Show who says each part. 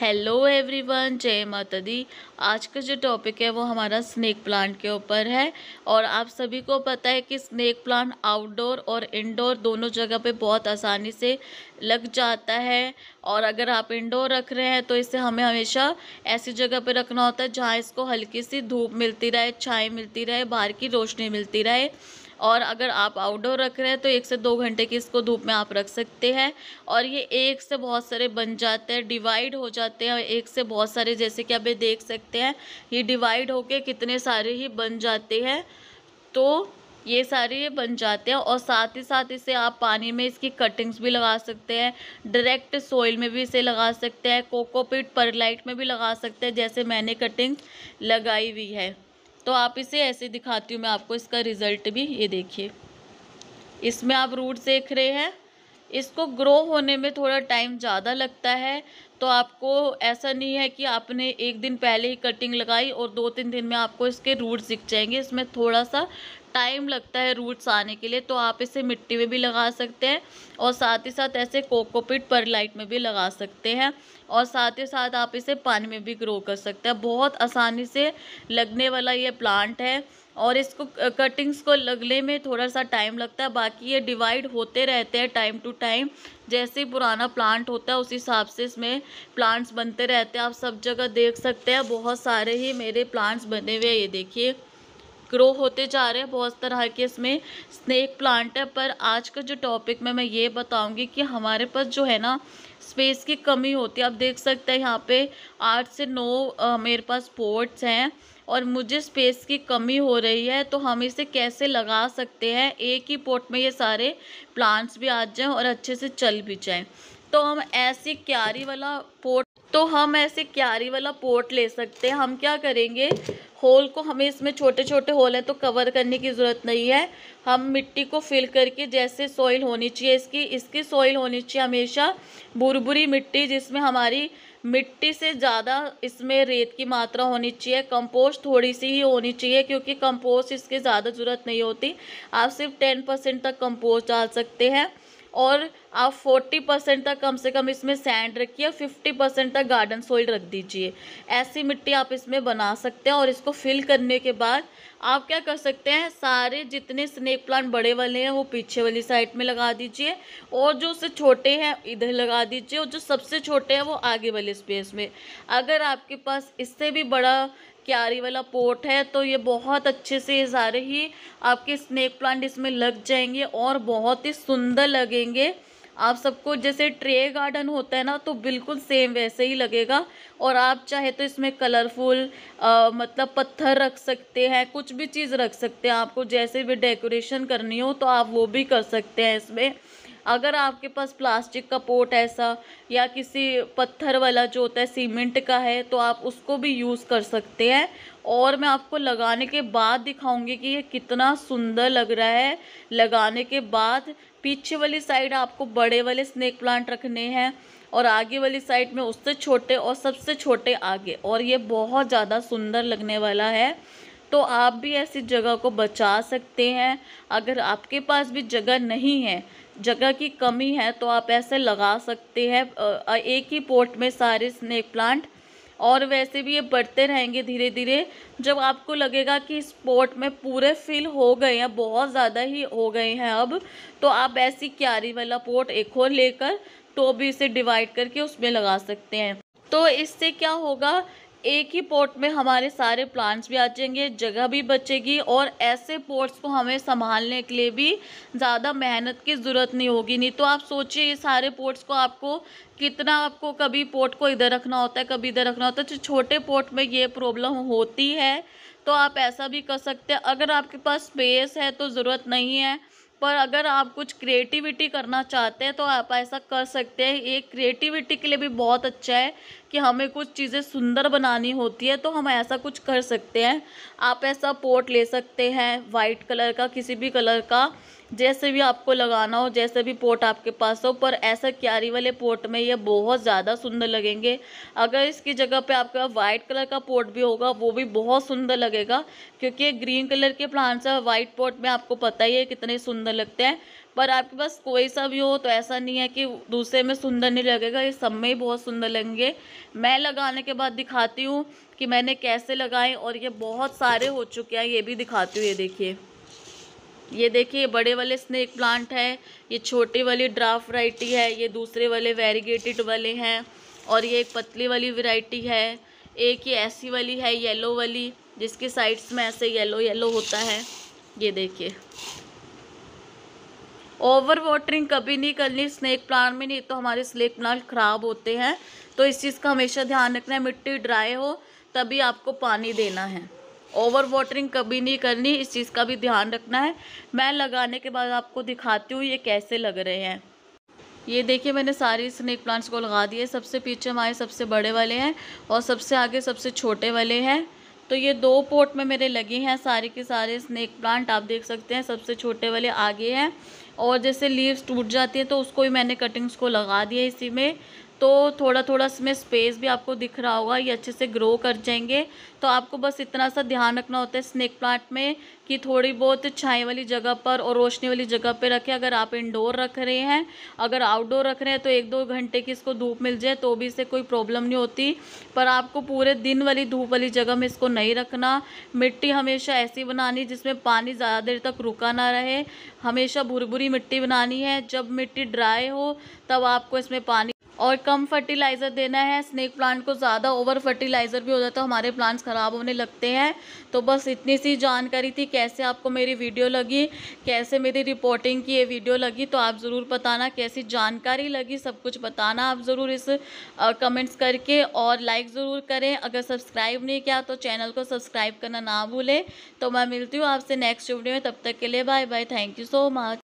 Speaker 1: hello everyone जय माता दी आज का जो टॉपिक है वो हमारा स्नेक प्लांट के ऊपर है और आप सभी को पता है कि स्नेक प्लांट आउटडोर और इंडोर दोनों जगह पे बहुत आसानी से लग जाता है और अगर आप इंडोर रख रहे हैं तो इसे हमें हमेशा ऐसी जगह पे रखना होता है जहाँ इसको हल्की सी धूप मिलती रहे छाएँ मिलती रहे बाहर की रोशनी मिलती रहे और अगर आप आउटडोर रख रहे हैं तो एक से दो घंटे की इसको धूप में आप रख सकते हैं और ये एक से बहुत सारे बन जाते हैं डिवाइड हो जाते हैं एक से बहुत सारे जैसे कि आप ये देख सकते हैं ये डिवाइड होके कितने सारे ही बन जाते हैं तो ये सारे ये बन जाते हैं और साथ ही साथ इसे आप पानी में इसकी कटिंग्स भी लगा सकते हैं डायरेक्ट सोइल में भी इसे लगा सकते हैं कोकोपीट परलाइट में भी लगा सकते हैं जैसे मैंने कटिंग लगाई हुई है तो आप इसे ऐसे दिखाती हूँ मैं आपको इसका रिज़ल्ट भी ये देखिए इसमें आप रूट देख रहे हैं इसको ग्रो होने में थोड़ा टाइम ज़्यादा लगता है तो आपको ऐसा नहीं है कि आपने एक दिन पहले ही कटिंग लगाई और दो तीन दिन में आपको इसके रूट्स दिख जाएंगे इसमें थोड़ा सा टाइम लगता है रूट्स आने के लिए तो आप इसे मिट्टी में भी लगा सकते हैं और साथ ही साथ ऐसे कोकोपिट लाइट में भी लगा सकते हैं और साथ ही साथ आप इसे पानी में भी ग्रो कर सकते हैं बहुत आसानी से लगने वाला ये प्लांट है और इसको कटिंग्स को लगने में थोड़ा सा टाइम लगता है बाकी ये डिवाइड होते रहते हैं टाइम टू टाइम जैसे ही पुराना प्लांट होता है उस हिसाब से इसमें प्लांट्स बनते रहते हैं आप सब जगह देख सकते हैं बहुत सारे ही मेरे प्लांट्स बने हुए हैं ये देखिए ग्रो होते जा रहे हैं बहुत तरह के इसमें स्नेक प्लांट है पर आज का जो टॉपिक में मैं ये बताऊंगी कि हमारे पास जो है ना स्पेस की कमी होती है आप देख सकते हैं यहाँ पे आठ से नौ आ, मेरे पास पोर्ट्स हैं और मुझे स्पेस की कमी हो रही है तो हम इसे कैसे लगा सकते हैं एक ही पोर्ट में ये सारे प्लांट्स भी आ जाएं और अच्छे से चल भी जाएं तो हम ऐसी क्यारी वाला पोर्ट तो हम ऐसे क्यारी वाला पोर्ट ले सकते हैं हम क्या करेंगे होल को हमें इसमें छोटे छोटे होल हैं तो कवर करने की ज़रूरत नहीं है हम मिट्टी को फिल करके जैसे सॉइल होनी चाहिए इसकी इसकी सॉइल होनी चाहिए हमेशा बुरबुरी मिट्टी जिसमें हमारी मिट्टी से ज़्यादा इसमें रेत की मात्रा होनी चाहिए कंपोस्ट थोड़ी सी ही होनी चाहिए क्योंकि कंपोस्ट इसकी ज़्यादा ज़रूरत नहीं होती आप सिर्फ टेन परसेंट तक कंपोस्ट डाल सकते हैं और आप 40 परसेंट तक कम से कम इसमें सैंड रखिए और फिफ्टी परसेंट तक गार्डन सोइल रख दीजिए ऐसी मिट्टी आप इसमें बना सकते हैं और इसको फिल करने के बाद आप क्या कर सकते हैं सारे जितने स्नेक प्लांट बड़े वाले हैं वो पीछे वाली साइड में लगा दीजिए और जो उससे छोटे हैं इधर लगा दीजिए और जो सबसे छोटे हैं वो आगे वाले स्पेस में अगर आपके पास इससे भी बड़ा क्यारी वाला पोट है तो ये बहुत अच्छे से सारे ही आपके स्नेक प्लांट इसमें लग जाएंगे और बहुत ही सुंदर लगेंगे आप सबको जैसे ट्रे गार्डन होता है ना तो बिल्कुल सेम वैसे ही लगेगा और आप चाहे तो इसमें कलरफुल मतलब पत्थर रख सकते हैं कुछ भी चीज़ रख सकते हैं आपको जैसे भी डेकोरेशन करनी हो तो आप वो भी कर सकते हैं इसमें अगर आपके पास प्लास्टिक का पोट ऐसा या किसी पत्थर वाला जो होता है सीमेंट का है तो आप उसको भी यूज़ कर सकते हैं और मैं आपको लगाने के बाद दिखाऊंगी कि ये कितना सुंदर लग रहा है लगाने के बाद पीछे वाली साइड आपको बड़े वाले स्नेक प्लांट रखने हैं और आगे वाली साइड में उससे छोटे और सबसे छोटे आगे और ये बहुत ज़्यादा सुंदर लगने वाला है तो आप भी ऐसी जगह को बचा सकते हैं अगर आपके पास भी जगह नहीं है जगह की कमी है तो आप ऐसे लगा सकते हैं एक ही पोर्ट में सारे स्नेक प्लांट और वैसे भी ये बढ़ते रहेंगे धीरे धीरे जब आपको लगेगा कि इस पोर्ट में पूरे फिल हो गए हैं बहुत ज़्यादा ही हो गए हैं अब तो आप ऐसी क्यारी वाला पोर्ट एक और लेकर तो भी इसे डिवाइड करके उसमें लगा सकते हैं तो इससे क्या होगा एक ही पोर्ट में हमारे सारे प्लांट्स भी आ जाएंगे जगह भी बचेगी और ऐसे पोर्ट्स को हमें संभालने के लिए भी ज़्यादा मेहनत की ज़रूरत नहीं होगी नहीं तो आप सोचिए ये सारे पोर्ट्स को आपको कितना आपको कभी पोर्ट को इधर रखना होता है कभी इधर रखना होता है तो छोटे पोर्ट में ये प्रॉब्लम होती है तो आप ऐसा भी कर सकते हैं अगर आपके पास स्पेस है तो ज़रूरत नहीं है पर अगर आप कुछ क्रिएटिविटी करना चाहते हैं तो आप ऐसा कर सकते हैं ये क्रिएटिविटी के लिए भी बहुत अच्छा है कि हमें कुछ चीज़ें सुंदर बनानी होती है तो हम ऐसा कुछ कर सकते हैं आप ऐसा पोट ले सकते हैं वाइट कलर का किसी भी कलर का जैसे भी आपको लगाना हो जैसे भी पोर्ट आपके पास हो पर ऐसा क्यारी वाले पोर्ट में ये बहुत ज़्यादा सुंदर लगेंगे अगर इसकी जगह पे आपके पास वाइट कलर का पोर्ट भी होगा वो भी बहुत सुंदर लगेगा क्योंकि ग्रीन कलर के प्लांट्स और वाइट पोर्ट में आपको पता ही है कितने सुंदर लगते हैं पर आपके पास कोई सा भी हो तो ऐसा नहीं है कि दूसरे में सुंदर नहीं लगेगा ये सब में ही बहुत सुंदर लगेंगे मैं लगाने के बाद दिखाती हूँ कि मैंने कैसे लगाए और ये बहुत सारे हो चुके हैं ये भी दिखाती हूँ ये देखिए ये देखिए ये बड़े वाले स्नेक प्लांट है ये छोटे वाली ड्राफ्ट वराइटी है ये दूसरे वाले वेरीगेटेड वाले हैं और ये एक पतली वाली वैरायटी है एक ये ऐसी वाली है येलो वाली जिसकी साइड्स में ऐसे येलो येलो होता है ये देखिए ओवर वाटरिंग कभी नहीं करनी स्नैक प्लांट में नहीं तो हमारे स्नैक प्लान ख़राब होते हैं तो इस चीज़ का हमेशा ध्यान रखना है मिट्टी ड्राई हो तभी आपको पानी देना है ओवर वाटरिंग कभी नहीं करनी इस चीज़ का भी ध्यान रखना है मैं लगाने के बाद आपको दिखाती हूँ ये कैसे लग रहे हैं ये देखिए मैंने सारे स्नेक प्लांट्स को लगा दिए सबसे पीछे हमारे सबसे बड़े वाले हैं और सबसे आगे सबसे छोटे वाले हैं तो ये दो पोट में मेरे लगे हैं सारे के सारे स्नैक प्लांट आप देख सकते हैं सबसे छोटे वाले आगे हैं और जैसे लीव्स टूट जाती है तो उसको भी मैंने कटिंग्स को लगा दिया इसी में तो थोड़ा थोड़ा इसमें स्पेस भी आपको दिख रहा होगा ये अच्छे से ग्रो कर जाएंगे तो आपको बस इतना सा ध्यान रखना होता है स्नेक प्लांट में कि थोड़ी बहुत छाए वाली जगह पर और रोशनी वाली जगह पर रखें अगर आप इंडोर रख रहे हैं अगर आउटडोर रख रहे हैं तो एक दो घंटे की इसको धूप मिल जाए तो भी इसे कोई प्रॉब्लम नहीं होती पर आपको पूरे दिन वाली धूप वाली जगह में इसको नहीं रखना मिट्टी हमेशा ऐसी बनानी जिसमें पानी ज़्यादा देर तक रुका ना रहे हमेशा भुर मिट्टी बनानी है जब मिट्टी ड्राई हो तब आपको इसमें पानी और कम फर्टिलाइज़र देना है स्नेक प्लांट को ज़्यादा ओवर फर्टिलाइज़र भी हो जाता है तो हमारे प्लांट्स ख़राब होने लगते हैं तो बस इतनी सी जानकारी थी कैसे आपको मेरी वीडियो लगी कैसे मेरी रिपोर्टिंग की ये वीडियो लगी तो आप ज़रूर बताना कैसी जानकारी लगी सब कुछ बताना आप ज़रूर इस कमेंट्स करके और लाइक ज़रूर करें अगर सब्सक्राइब नहीं किया तो चैनल को सब्सक्राइब करना ना भूलें तो मैं मिलती हूँ आपसे नेक्स्ट वीडियो में तब तक के लिए bye bye thank you so much